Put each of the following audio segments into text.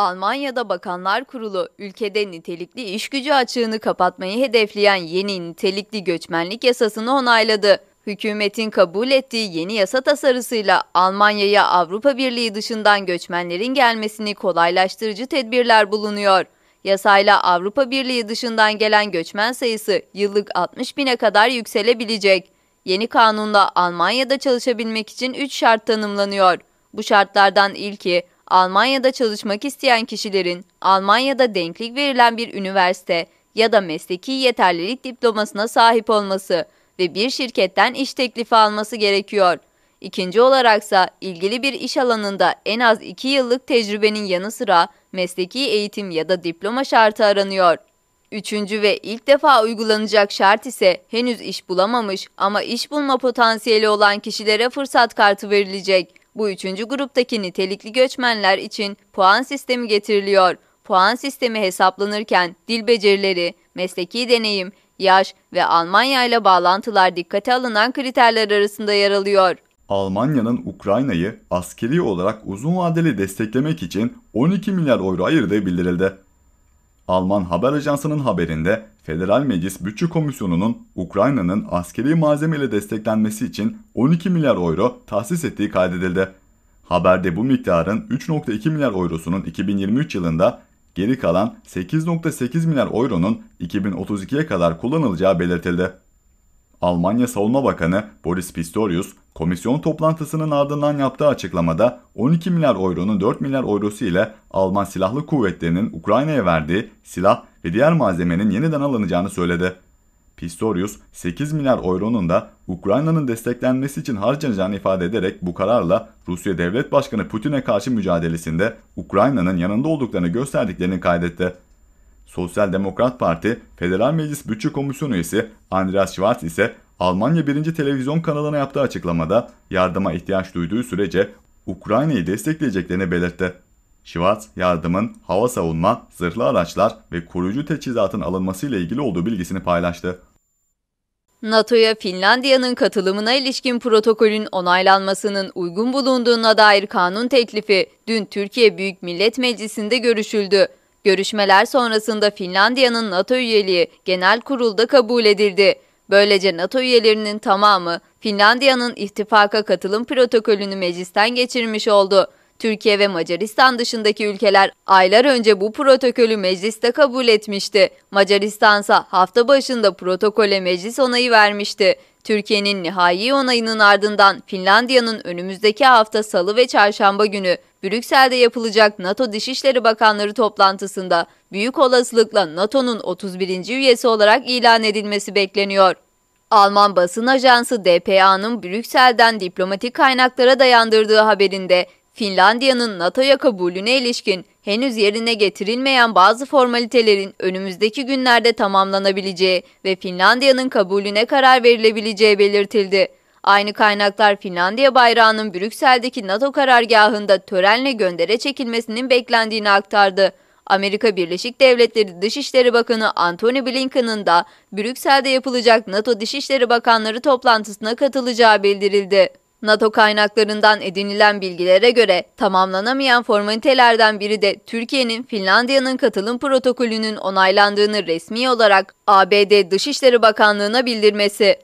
Almanya'da Bakanlar Kurulu ülkede nitelikli iş gücü açığını kapatmayı hedefleyen yeni nitelikli göçmenlik yasasını onayladı. Hükümetin kabul ettiği yeni yasa tasarısıyla Almanya'ya Avrupa Birliği dışından göçmenlerin gelmesini kolaylaştırıcı tedbirler bulunuyor. Yasayla Avrupa Birliği dışından gelen göçmen sayısı yıllık 60 bine kadar yükselebilecek. Yeni kanunda Almanya'da çalışabilmek için 3 şart tanımlanıyor. Bu şartlardan ilki Almanya'da çalışmak isteyen kişilerin Almanya'da denklik verilen bir üniversite ya da mesleki yeterlilik diplomasına sahip olması ve bir şirketten iş teklifi alması gerekiyor. İkinci olaraksa ilgili bir iş alanında en az 2 yıllık tecrübenin yanı sıra mesleki eğitim ya da diploma şartı aranıyor. Üçüncü ve ilk defa uygulanacak şart ise henüz iş bulamamış ama iş bulma potansiyeli olan kişilere fırsat kartı verilecek. Bu üçüncü gruptaki nitelikli göçmenler için puan sistemi getiriliyor. Puan sistemi hesaplanırken dil becerileri, mesleki deneyim, yaş ve Almanya ile bağlantılar dikkate alınan kriterler arasında yer alıyor. Almanya'nın Ukrayna'yı askeri olarak uzun vadeli desteklemek için 12 milyar euro ayırdığı bildirildi. Alman haber ajansının haberinde Federal Meclis Bütçe Komisyonu'nun Ukrayna'nın askeri malzemeyle desteklenmesi için 12 milyar euro tahsis ettiği kaydedildi. Haberde bu miktarın 3.2 milyar eurosunun 2023 yılında geri kalan 8.8 milyar euronun 2032'ye kadar kullanılacağı belirtildi. Almanya Savunma Bakanı Boris Pistorius, komisyon toplantısının ardından yaptığı açıklamada 12 milyar euronun 4 milyar eurosu ile Alman Silahlı Kuvvetleri'nin Ukrayna'ya verdiği silah ve diğer malzemenin yeniden alınacağını söyledi. Pistorius 8 milyar euronun da Ukrayna'nın desteklenmesi için harcanacağını ifade ederek bu kararla Rusya Devlet Başkanı Putin'e karşı mücadelesinde Ukrayna'nın yanında olduklarını gösterdiklerini kaydetti. Sosyal Demokrat Parti Federal Meclis Bütçe Komisyonu üyesi Andreas Schwarz ise Almanya 1. Televizyon kanalına yaptığı açıklamada yardıma ihtiyaç duyduğu sürece Ukrayna'yı destekleyeceklerini belirtti. Schwartz yardımın hava savunma, zırhlı araçlar ve koruyucu teçhizatın alınmasıyla ilgili olduğu bilgisini paylaştı. NATO'ya Finlandiya'nın katılımına ilişkin protokolün onaylanmasının uygun bulunduğuna dair kanun teklifi dün Türkiye Büyük Millet Meclisi'nde görüşüldü. Görüşmeler sonrasında Finlandiya'nın NATO üyeliği genel kurulda kabul edildi. Böylece NATO üyelerinin tamamı Finlandiya'nın ittifaka katılım protokolünü meclisten geçirmiş oldu. Türkiye ve Macaristan dışındaki ülkeler aylar önce bu protokolü mecliste kabul etmişti. Macaristan ise hafta başında protokole meclis onayı vermişti. Türkiye'nin nihai onayının ardından Finlandiya'nın önümüzdeki hafta salı ve çarşamba günü Brüksel'de yapılacak NATO Dışişleri Bakanları toplantısında büyük olasılıkla NATO'nun 31. üyesi olarak ilan edilmesi bekleniyor. Alman basın ajansı DPA'nın Brüksel'den diplomatik kaynaklara dayandırdığı haberinde Finlandiya'nın NATO'ya kabulüne ilişkin henüz yerine getirilmeyen bazı formalitelerin önümüzdeki günlerde tamamlanabileceği ve Finlandiya'nın kabulüne karar verilebileceği belirtildi. Aynı kaynaklar Finlandiya bayrağının Brüksel'deki NATO karargahında törenle göndere çekilmesinin beklendiğini aktardı. Amerika Birleşik Devletleri Dışişleri Bakanı Antony Blinken'ın da Brüksel'de yapılacak NATO Dışişleri Bakanları toplantısına katılacağı bildirildi. NATO kaynaklarından edinilen bilgilere göre tamamlanamayan formalitelerden biri de Türkiye'nin Finlandiya'nın katılım protokolünün onaylandığını resmi olarak ABD Dışişleri Bakanlığı'na bildirmesi.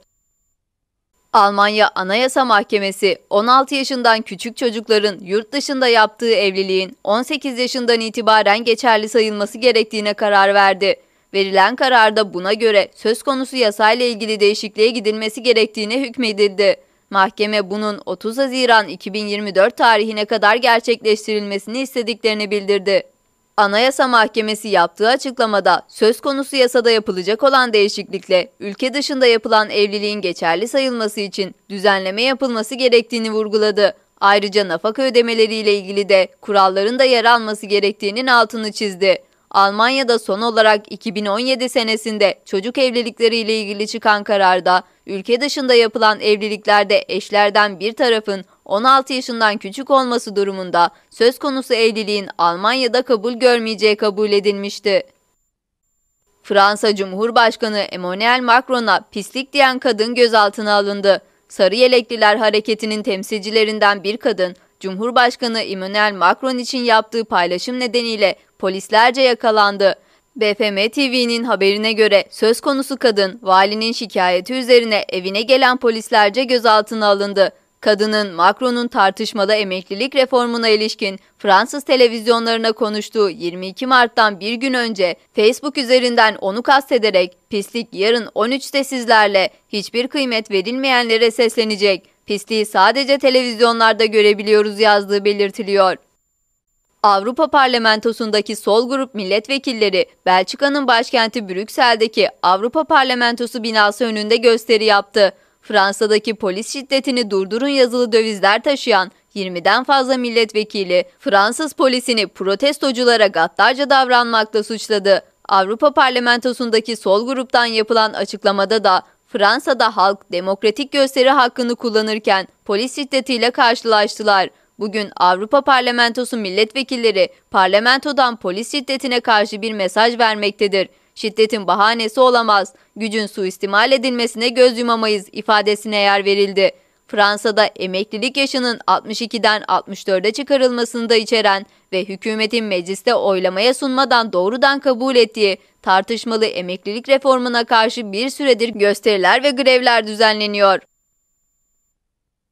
Almanya Anayasa Mahkemesi 16 yaşından küçük çocukların yurt dışında yaptığı evliliğin 18 yaşından itibaren geçerli sayılması gerektiğine karar verdi. Verilen kararda buna göre söz konusu yasayla ilgili değişikliğe gidilmesi gerektiğine hükmedildi. Mahkeme bunun 30 Haziran 2024 tarihine kadar gerçekleştirilmesini istediklerini bildirdi. Anayasa Mahkemesi yaptığı açıklamada söz konusu yasada yapılacak olan değişiklikle ülke dışında yapılan evliliğin geçerli sayılması için düzenleme yapılması gerektiğini vurguladı. Ayrıca nafaka ödemeleriyle ilgili de kuralların da yer alması gerektiğinin altını çizdi. Almanya'da son olarak 2017 senesinde çocuk evlilikleri ile ilgili çıkan kararda ülke dışında yapılan evliliklerde eşlerden bir tarafın 16 yaşından küçük olması durumunda söz konusu evliliğin Almanya'da kabul görmeyeceği kabul edilmişti. Fransa Cumhurbaşkanı Emmanuel Macron'a pislik diyen kadın gözaltına alındı. Sarı Yelekliler Hareketi'nin temsilcilerinden bir kadın, Cumhurbaşkanı Emmanuel Macron için yaptığı paylaşım nedeniyle polislerce yakalandı. BFM TV'nin haberine göre söz konusu kadın valinin şikayeti üzerine evine gelen polislerce gözaltına alındı. Kadının Macron'un tartışmada emeklilik reformuna ilişkin Fransız televizyonlarına konuştuğu 22 Mart'tan bir gün önce Facebook üzerinden onu kastederek pislik yarın 13'te sizlerle hiçbir kıymet verilmeyenlere seslenecek. Pisliği sadece televizyonlarda görebiliyoruz yazdığı belirtiliyor. Avrupa Parlamentosu'ndaki sol grup milletvekilleri Belçika'nın başkenti Brüksel'deki Avrupa Parlamentosu binası önünde gösteri yaptı. Fransa'daki polis şiddetini durdurun yazılı dövizler taşıyan 20'den fazla milletvekili Fransız polisini protestoculara gaddarca davranmakla suçladı. Avrupa Parlamentosu'ndaki sol gruptan yapılan açıklamada da Fransa'da halk demokratik gösteri hakkını kullanırken polis şiddetiyle karşılaştılar. Bugün Avrupa Parlamentosu milletvekilleri parlamentodan polis şiddetine karşı bir mesaj vermektedir. Şiddetin bahanesi olamaz, gücün suistimal edilmesine göz yumamayız ifadesine yer verildi. Fransa'da emeklilik yaşının 62'den 64'e çıkarılmasını da içeren ve hükümetin mecliste oylamaya sunmadan doğrudan kabul ettiği tartışmalı emeklilik reformuna karşı bir süredir gösteriler ve grevler düzenleniyor.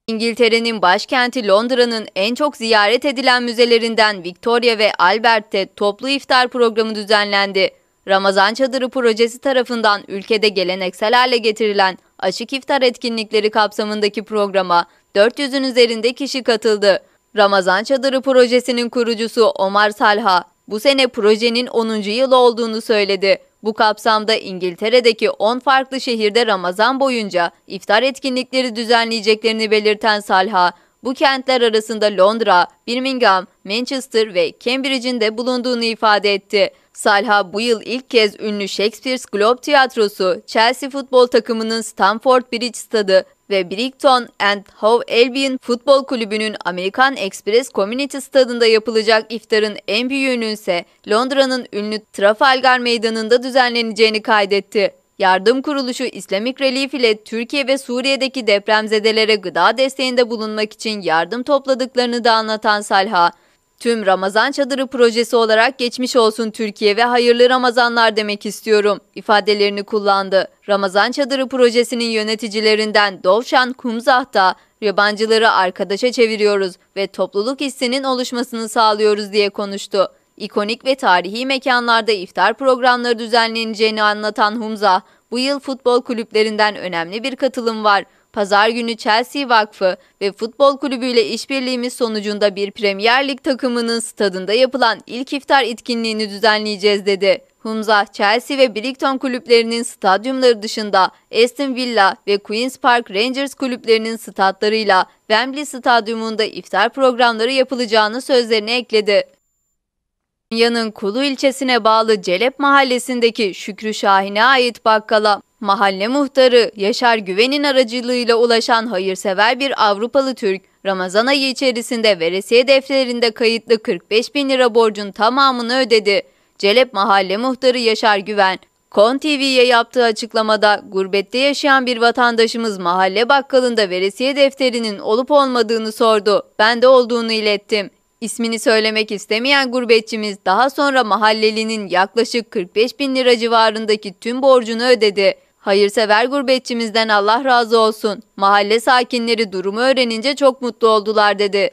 İngiltere'nin başkenti Londra'nın en çok ziyaret edilen müzelerinden Victoria ve Albert'te toplu iftar programı düzenlendi. Ramazan Çadırı projesi tarafından ülkede geleneksel hale getirilen açık iftar etkinlikleri kapsamındaki programa 400'ün üzerinde kişi katıldı. Ramazan Çadırı projesinin kurucusu Omar Salha, bu sene projenin 10. yılı olduğunu söyledi. Bu kapsamda İngiltere'deki 10 farklı şehirde Ramazan boyunca iftar etkinlikleri düzenleyeceklerini belirten Salha, bu kentler arasında Londra, Birmingham, Manchester ve Cambridge'in de bulunduğunu ifade etti. Salha bu yıl ilk kez ünlü Shakespeare's Globe Tiyatrosu, Chelsea futbol takımının Stamford Bridge Stadı ve Brighton and Hove Albion Futbol Kulübü'nün Amerikan Express Community Stadında yapılacak iftarın en büyüğünün ise Londra'nın ünlü Trafalgar Meydanı'nda düzenleneceğini kaydetti. Yardım kuruluşu İslamik Relief ile Türkiye ve Suriye'deki depremzedelere gıda desteğinde bulunmak için yardım topladıklarını da anlatan Salha, Tüm Ramazan Çadırı projesi olarak geçmiş olsun Türkiye ve hayırlı Ramazanlar demek istiyorum ifadelerini kullandı. Ramazan Çadırı projesinin yöneticilerinden Dovşan Kumzah da yabancıları arkadaşa çeviriyoruz ve topluluk hissinin oluşmasını sağlıyoruz diye konuştu. İkonik ve tarihi mekanlarda iftar programları düzenleneceğini anlatan Humza, bu yıl futbol kulüplerinden önemli bir katılım var. Pazar günü Chelsea Vakfı ve Futbol Kulübü'yle işbirliğimiz sonucunda bir Premier Lig takımının stadında yapılan ilk iftar etkinliğini düzenleyeceğiz dedi. Humza, Chelsea ve Brighton kulüplerinin stadyumları dışında Aston Villa ve Queen's Park Rangers kulüplerinin statlarıyla Wembley Stadyumunda iftar programları yapılacağını sözlerine ekledi. Konya'nın Kulu ilçesine bağlı Celep mahallesindeki Şükrü Şahin'e ait bakkala mahalle muhtarı Yaşar Güven'in aracılığıyla ulaşan hayırsever bir Avrupalı Türk, Ramazan ayı içerisinde veresiye defterinde kayıtlı 45 bin lira borcun tamamını ödedi. Celep Mahalle Muhtarı Yaşar Güven, Kon TV'ye yaptığı açıklamada gurbette yaşayan bir vatandaşımız mahalle bakkalında veresiye defterinin olup olmadığını sordu. Ben de olduğunu ilettim. İsmini söylemek istemeyen gurbetçimiz daha sonra mahallelinin yaklaşık 45 bin lira civarındaki tüm borcunu ödedi. Hayırsever gurbetçimizden Allah razı olsun. Mahalle sakinleri durumu öğrenince çok mutlu oldular dedi.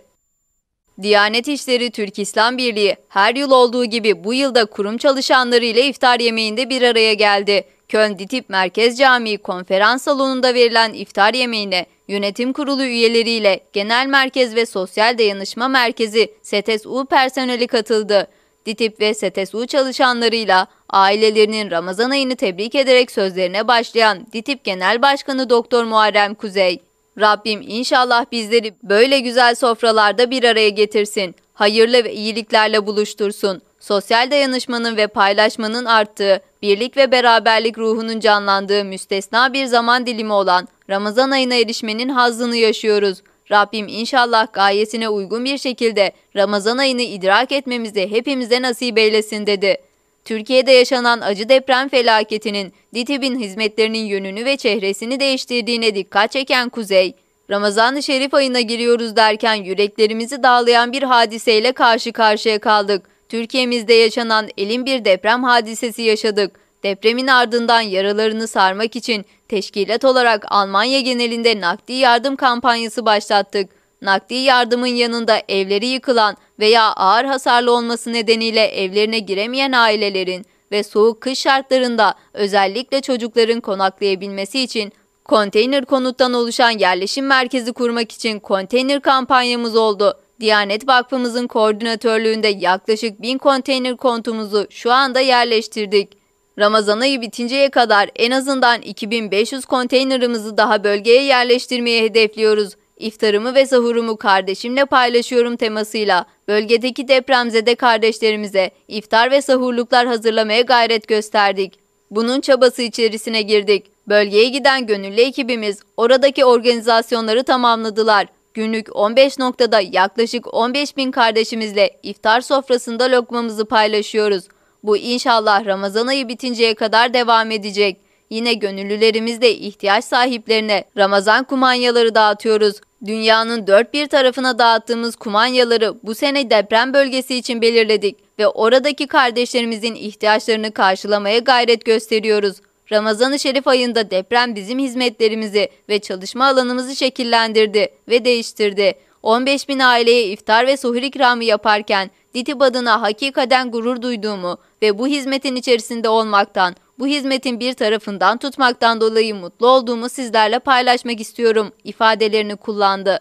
Diyanet İşleri Türk İslam Birliği her yıl olduğu gibi bu yılda kurum çalışanları ile iftar yemeğinde bir araya geldi. Köln Ditip Merkez Camii konferans salonunda verilen iftar yemeğine yönetim kurulu üyeleriyle Genel Merkez ve Sosyal Dayanışma Merkezi STSU personeli katıldı. DİTİP ve STSU çalışanlarıyla ailelerinin Ramazan ayını tebrik ederek sözlerine başlayan DİTİP Genel Başkanı Doktor Muharrem Kuzey, Rabbim inşallah bizleri böyle güzel sofralarda bir araya getirsin, hayırlı ve iyiliklerle buluştursun, sosyal dayanışmanın ve paylaşmanın arttığı, birlik ve beraberlik ruhunun canlandığı müstesna bir zaman dilimi olan Ramazan ayına erişmenin hazzını yaşıyoruz. Rabbim inşallah gayesine uygun bir şekilde Ramazan ayını idrak etmemizi hepimize nasip eylesin dedi. Türkiye'de yaşanan acı deprem felaketinin DİTİB'in hizmetlerinin yönünü ve çehresini değiştirdiğine dikkat çeken Kuzey, Ramazan-ı Şerif ayına giriyoruz derken yüreklerimizi dağlayan bir hadiseyle karşı karşıya kaldık. Türkiye'mizde yaşanan elin bir deprem hadisesi yaşadık depremin ardından yaralarını sarmak için teşkilat olarak Almanya genelinde nakdi yardım kampanyası başlattık. Nakdi yardımın yanında evleri yıkılan veya ağır hasarlı olması nedeniyle evlerine giremeyen ailelerin ve soğuk kış şartlarında özellikle çocukların konaklayabilmesi için konteyner konuttan oluşan yerleşim merkezi kurmak için konteyner kampanyamız oldu. Diyanet Vakfımızın koordinatörlüğünde yaklaşık 1000 konteyner kontumuzu şu anda yerleştirdik. Ramazan ayı bitinceye kadar en azından 2500 konteynerımızı daha bölgeye yerleştirmeyi hedefliyoruz. İftarımı ve sahurumu kardeşimle paylaşıyorum temasıyla bölgedeki depremzede kardeşlerimize iftar ve sahurluklar hazırlamaya gayret gösterdik. Bunun çabası içerisine girdik. Bölgeye giden gönüllü ekibimiz oradaki organizasyonları tamamladılar. Günlük 15 noktada yaklaşık 15 bin kardeşimizle iftar sofrasında lokmamızı paylaşıyoruz. Bu inşallah Ramazan ayı bitinceye kadar devam edecek. Yine gönüllülerimiz de ihtiyaç sahiplerine Ramazan kumanyaları dağıtıyoruz. Dünyanın dört bir tarafına dağıttığımız kumanyaları bu sene deprem bölgesi için belirledik ve oradaki kardeşlerimizin ihtiyaçlarını karşılamaya gayret gösteriyoruz. Ramazan-ı Şerif ayında deprem bizim hizmetlerimizi ve çalışma alanımızı şekillendirdi ve değiştirdi. 15 bin aileye iftar ve suhur ikramı yaparken DİTİB adına hakikaten gurur duyduğumu ve bu hizmetin içerisinde olmaktan, bu hizmetin bir tarafından tutmaktan dolayı mutlu olduğumu sizlerle paylaşmak istiyorum ifadelerini kullandı.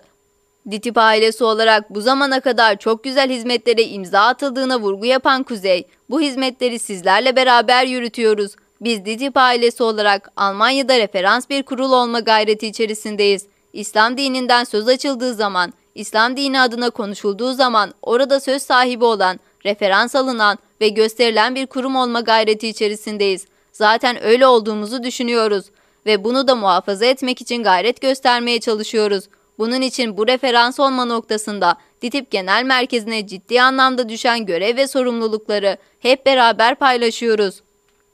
DİTİB ailesi olarak bu zamana kadar çok güzel hizmetlere imza atıldığına vurgu yapan Kuzey, bu hizmetleri sizlerle beraber yürütüyoruz. Biz DİTİB ailesi olarak Almanya'da referans bir kurul olma gayreti içerisindeyiz. İslam dininden söz açıldığı zaman İslam dini adına konuşulduğu zaman orada söz sahibi olan, referans alınan ve gösterilen bir kurum olma gayreti içerisindeyiz. Zaten öyle olduğumuzu düşünüyoruz ve bunu da muhafaza etmek için gayret göstermeye çalışıyoruz. Bunun için bu referans olma noktasında DİTİP Genel Merkezi'ne ciddi anlamda düşen görev ve sorumlulukları hep beraber paylaşıyoruz.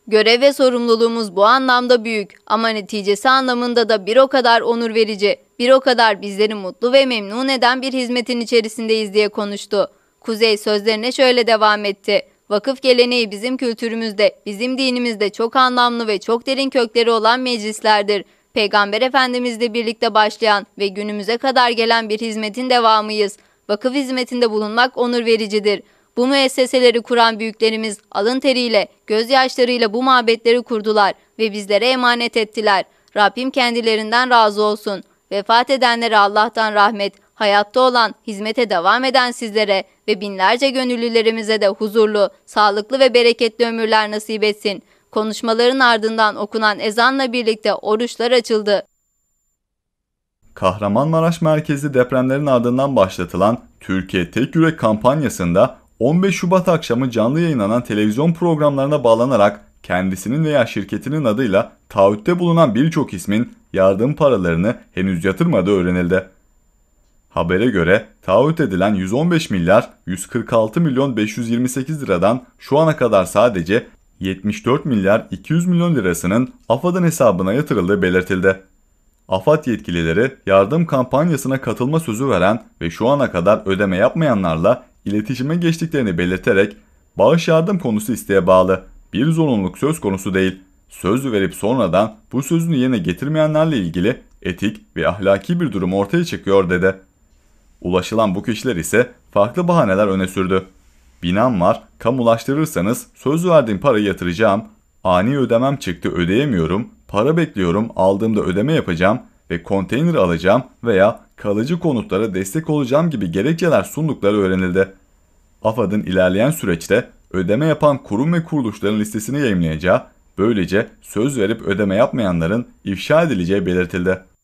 Görev ve sorumluluğumuz bu anlamda büyük ama neticesi anlamında da bir o kadar onur verici, bir o kadar bizleri mutlu ve memnun eden bir hizmetin içerisindeyiz diye konuştu. Kuzey sözlerine şöyle devam etti. Vakıf geleneği bizim kültürümüzde, bizim dinimizde çok anlamlı ve çok derin kökleri olan meclislerdir. Peygamber Efendimizle birlikte başlayan ve günümüze kadar gelen bir hizmetin devamıyız. Vakıf hizmetinde bulunmak onur vericidir. Bu müesseseleri kuran büyüklerimiz alın teriyle, gözyaşlarıyla bu mabetleri kurdular ve bizlere emanet ettiler. Rabbim kendilerinden razı olsun. Vefat edenlere Allah'tan rahmet, hayatta olan, hizmete devam eden sizlere ve binlerce gönüllülerimize de huzurlu, sağlıklı ve bereketli ömürler nasip etsin. Konuşmaların ardından okunan ezanla birlikte oruçlar açıldı. Kahramanmaraş merkezli depremlerin ardından başlatılan Türkiye Tek Yürek kampanyasında 15 Şubat akşamı canlı yayınlanan televizyon programlarına bağlanarak kendisinin veya şirketinin adıyla taahhütte bulunan birçok ismin yardım paralarını henüz yatırmadığı öğrenildi. Habere göre taahhüt edilen 115 milyar 146 milyon 528 liradan şu ana kadar sadece 74 milyar 200 milyon lirasının AFAD'ın hesabına yatırıldığı belirtildi. AFAD yetkilileri yardım kampanyasına katılma sözü veren ve şu ana kadar ödeme yapmayanlarla iletişime geçtiklerini belirterek bağış yardım konusu isteğe bağlı bir zorunluluk söz konusu değil. Söz verip sonradan bu sözünü yerine getirmeyenlerle ilgili etik ve ahlaki bir durum ortaya çıkıyor dedi. Ulaşılan bu kişiler ise farklı bahaneler öne sürdü. Binam var, kamulaştırırsanız söz verdiğim parayı yatıracağım, ani ödemem çıktı ödeyemiyorum, para bekliyorum aldığımda ödeme yapacağım ve konteyner alacağım veya kalıcı konutlara destek olacağım gibi gerekçeler sundukları öğrenildi. AFAD'ın ilerleyen süreçte ödeme yapan kurum ve kuruluşların listesini yayımlayacağı, böylece söz verip ödeme yapmayanların ifşa edileceği belirtildi.